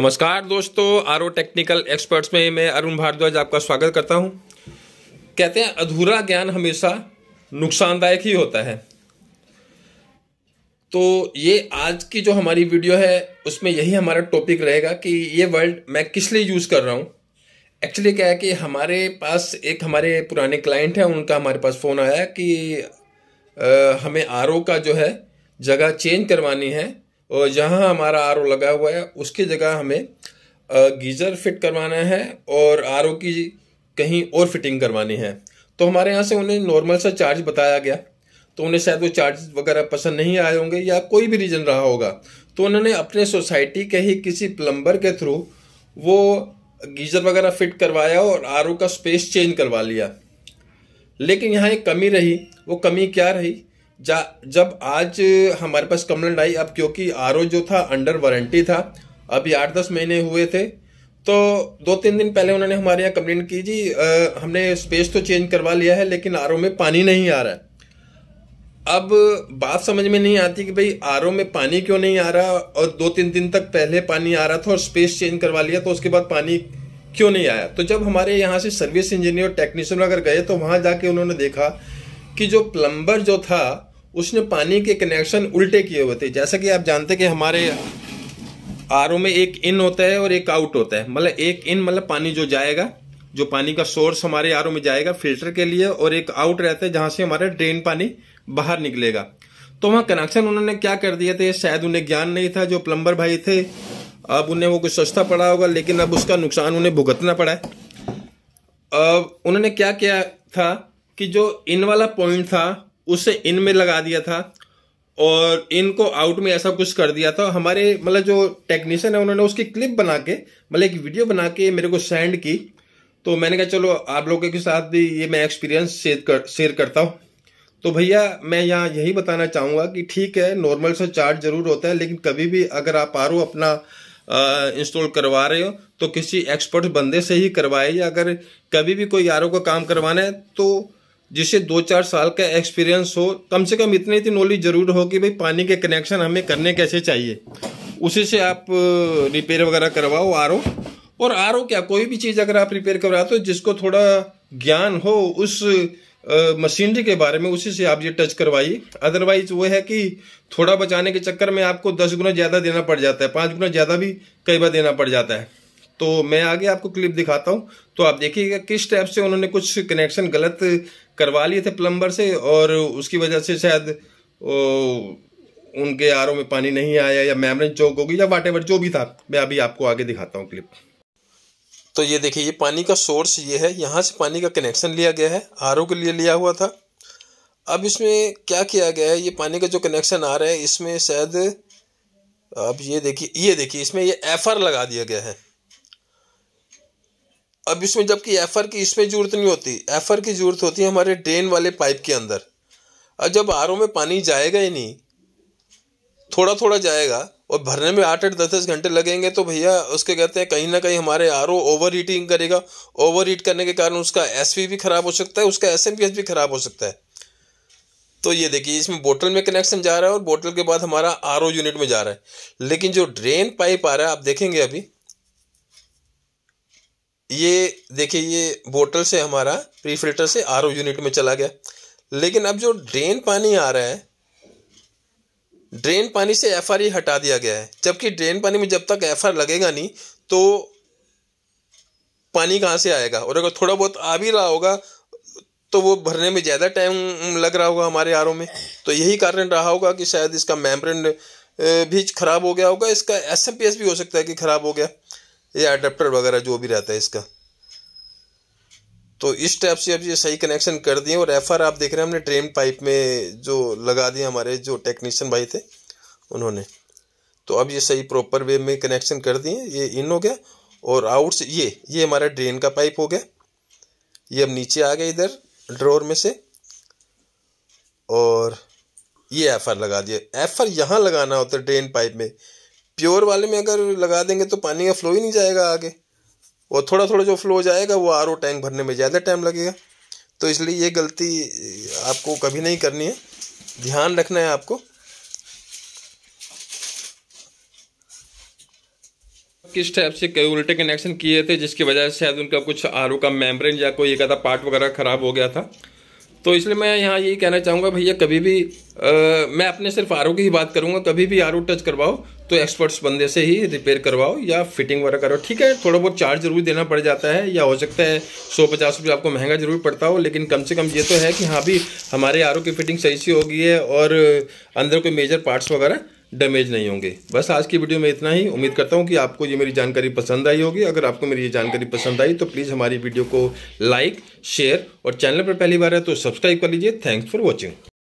नमस्कार दोस्तों are technical experts में मैं अरुण भारद्वाज आपका स्वागत करता हूं कहते हैं अधूरा ज्ञान हमेशा नुकसानदायक ही होता है तो ये आज की जो हमारी वीडियो है उसमें यही हमारा टॉपिक रहेगा कि ये वर्ड मैं किस लिए यूज़ कर रहा हूँ एक्चुअली क्या है कि हमारे पास एक हमारे पुराने क्लाइंट हैं उनका हमारे पास फ़ोन आया कि आ, हमें आर का जो है जगह चेंज करवानी है जहाँ हमारा आर लगा हुआ है उसकी जगह हमें गीज़र फिट करवाना है और आर की कहीं और फिटिंग करवानी है तो हमारे यहाँ से उन्हें नॉर्मल सा चार्ज बताया गया तो उन्हें शायद वो चार्ज वगैरह पसंद नहीं आए होंगे या कोई भी रीज़न रहा होगा तो उन्होंने अपने सोसाइटी के ही किसी प्लम्बर के थ्रू वो गीज़र वगैरह फिट करवाया और आर का स्पेस चेंज करवा लिया लेकिन यहाँ एक कमी रही वो कमी क्या रही जा जब आज हमारे पास कंप्लेंट आई अब क्योंकि आर जो था अंडर वारंटी था अभी आठ दस महीने हुए थे तो दो तीन दिन पहले उन्होंने हमारे यहाँ कंप्लेंट की जी आ, हमने स्पेस तो चेंज करवा लिया है लेकिन आर में पानी नहीं आ रहा है अब बात समझ में नहीं आती कि भाई आर में पानी क्यों नहीं आ रहा और दो तीन दिन तक पहले पानी आ रहा था और स्पेस चेंज करवा लिया तो उसके बाद पानी क्यों नहीं आया तो जब हमारे यहाँ से सर्विस इंजीनियर टेक्नीशियन अगर गए तो वहाँ जाके उन्होंने देखा कि जो प्लम्बर जो था उसने पानी के कनेक्शन उल्टे किए हुए थे जैसा कि आप जानते कि हमारे आर में एक इन होता है और एक आउट होता है मतलब एक इन मतलब पानी जो जाएगा जो पानी का सोर्स हमारे आर में जाएगा फिल्टर के लिए और एक आउट रहता है जहां से हमारा ड्रेन पानी बाहर निकलेगा तो वहां कनेक्शन उन्होंने क्या कर दिए थे शायद उन्हें ज्ञान नहीं था जो प्लम्बर भाई थे अब उन्हें वो कुछ सस्ता पड़ा होगा लेकिन अब उसका नुकसान उन्हें भुगतना पड़ा है अब उन्होंने क्या किया था कि जो इन वाला पॉइंट था उसे इन में लगा दिया था और इनको आउट में ऐसा कुछ कर दिया था हमारे मतलब जो टेक्नीशियन है उन्होंने उसकी क्लिप बना के मतलब एक वीडियो बना के मेरे को सेंड की तो मैंने कहा चलो आप लोगों के साथ भी ये मैं एक्सपीरियंस शेयर कर शेयर करता हूँ तो भैया मैं यहाँ यही बताना चाहूँगा कि ठीक है नॉर्मल से चार्ज ज़रूर होता है लेकिन कभी भी अगर आप आरो अपना इंस्टॉल करवा रहे हो तो किसी एक्सपर्ट बंदे से ही करवाए या अगर कभी भी कोई आर का काम करवाना है तो जिसे दो चार साल का एक्सपीरियंस हो कम से कम इतनी इतनी नॉलेज जरूर हो कि भाई पानी के कनेक्शन हमें करने कैसे चाहिए उसी से आप रिपेयर वगैरह करवाओ आर और आर क्या कोई भी चीज़ अगर आप रिपेयर करवाते हो जिसको थोड़ा ज्ञान हो उस मशीनरी के बारे में उसी से आप ये टच करवाइए अदरवाइज वो है कि थोड़ा बचाने के चक्कर में आपको दस गुना ज़्यादा देना पड़ जाता है पाँच गुना ज़्यादा भी कई बार देना पड़ जाता है तो मैं आगे आपको क्लिप दिखाता हूँ तो आप देखिएगा किस टाइप से उन्होंने कुछ कनेक्शन गलत करवा लिए थे प्लम्बर से और उसकी वजह से शायद उनके आर में पानी नहीं आया या मैमरेज चौक होगी या वाट जो भी था मैं अभी आपको आगे दिखाता हूँ क्लिप तो ये देखिए ये पानी का सोर्स ये है यहाँ से पानी का कनेक्शन लिया गया है आर के लिए लिया हुआ था अब इसमें क्या किया गया है ये पानी का जो कनेक्शन आ रहा है इसमें शायद अब ये देखिए ये देखिए इसमें ये एफ लगा दिया गया है अब इसमें जबकि एफर की इसमें ज़रूरत नहीं होती एफर की ज़रूरत होती है हमारे ड्रेन वाले पाइप के अंदर और जब आर में पानी जाएगा ही नहीं थोड़ा थोड़ा जाएगा और भरने में आठ आठ दस दस घंटे लगेंगे तो भैया उसके कहते हैं कहीं ना कहीं हमारे आर ओवर हीटिंग करेगा ओवर हीट करने के कारण उसका एस भी ख़राब हो सकता है उसका एस भी ख़राब हो सकता है तो ये देखिए इसमें बोतल में कनेक्शन जा रहा है और बोतल के बाद हमारा आर यूनिट में जा रहा है लेकिन जो ड्रेन पाइप आ रहा है आप देखेंगे अभी ये देखिए ये बोतल से हमारा प्री फिल्टर से आर यूनिट में चला गया लेकिन अब जो ड्रेन पानी आ रहा है ड्रेन पानी से एफ e हटा दिया गया है जबकि ड्रेन पानी में जब तक एफ लगेगा नहीं तो पानी कहाँ से आएगा और अगर थोड़ा बहुत आ भी रहा होगा तो वो भरने में ज़्यादा टाइम लग रहा होगा हमारे आर में तो यही कारण रहा होगा कि शायद इसका मैम्रेन भी ख़राब हो गया होगा इसका एस भी हो सकता है कि ख़राब हो गया या अडेप्टर वगैरह जो भी रहता है इसका तो इस टाइप से अब ये सही कनेक्शन कर दिए और एफ आप देख रहे हैं हमने ट्रेन पाइप में जो लगा दिए हमारे जो टेक्नीशियन भाई थे उन्होंने तो अब ये सही प्रॉपर वे में कनेक्शन कर दिए ये इन हो गया और आउट से ये ये हमारा ड्रेन का पाइप हो गया ये अब नीचे आ गए इधर ड्रोर में से और ये एफ लगा दिया एफ यहाँ लगाना होता है ड्रेन पाइप में प्योर वाले में अगर लगा देंगे तो पानी का फ्लो ही नहीं जाएगा आगे और थोड़ा थोड़ा जो फ्लो जाएगा वो आर टैंक भरने में ज़्यादा टाइम लगेगा तो इसलिए ये गलती आपको कभी नहीं करनी है ध्यान रखना है आपको किस टाइप से कई उल्टे कनेक्शन किए थे जिसकी वजह से शायद उनका कुछ आर का मेम्ब्रेन या कोई एक आधा पार्ट वगैरह ख़राब हो गया था तो इसलिए मैं यहाँ यही कहना चाहूँगा भैया कभी भी आ, मैं अपने सिर्फ आर की ही बात करूँगा कभी भी आर टच करवाओ तो एक्सपर्ट्स बंदे से ही रिपेयर करवाओ या फिटिंग वगैरह करो ठीक है थोड़ा बहुत चार्ज जरूर देना पड़ जाता है या हो सकता है सौ पचास रुपये आपको महंगा जरूर पड़ता हो लेकिन कम से कम ये तो है कि हाँ भी हमारे आर की फिटिंग सही सी होगी है और अंदर कोई मेजर पार्ट्स वगैरह डैमेज नहीं होंगे बस आज की वीडियो में इतना ही उम्मीद करता हूँ कि आपको ये मेरी जानकारी पसंद आई होगी अगर आपको मेरी ये जानकारी पसंद आई तो प्लीज़ हमारी वीडियो को लाइक शेयर और चैनल पर पहली बार है तो सब्सक्राइब कर लीजिए थैंक्स फॉर वॉचिंग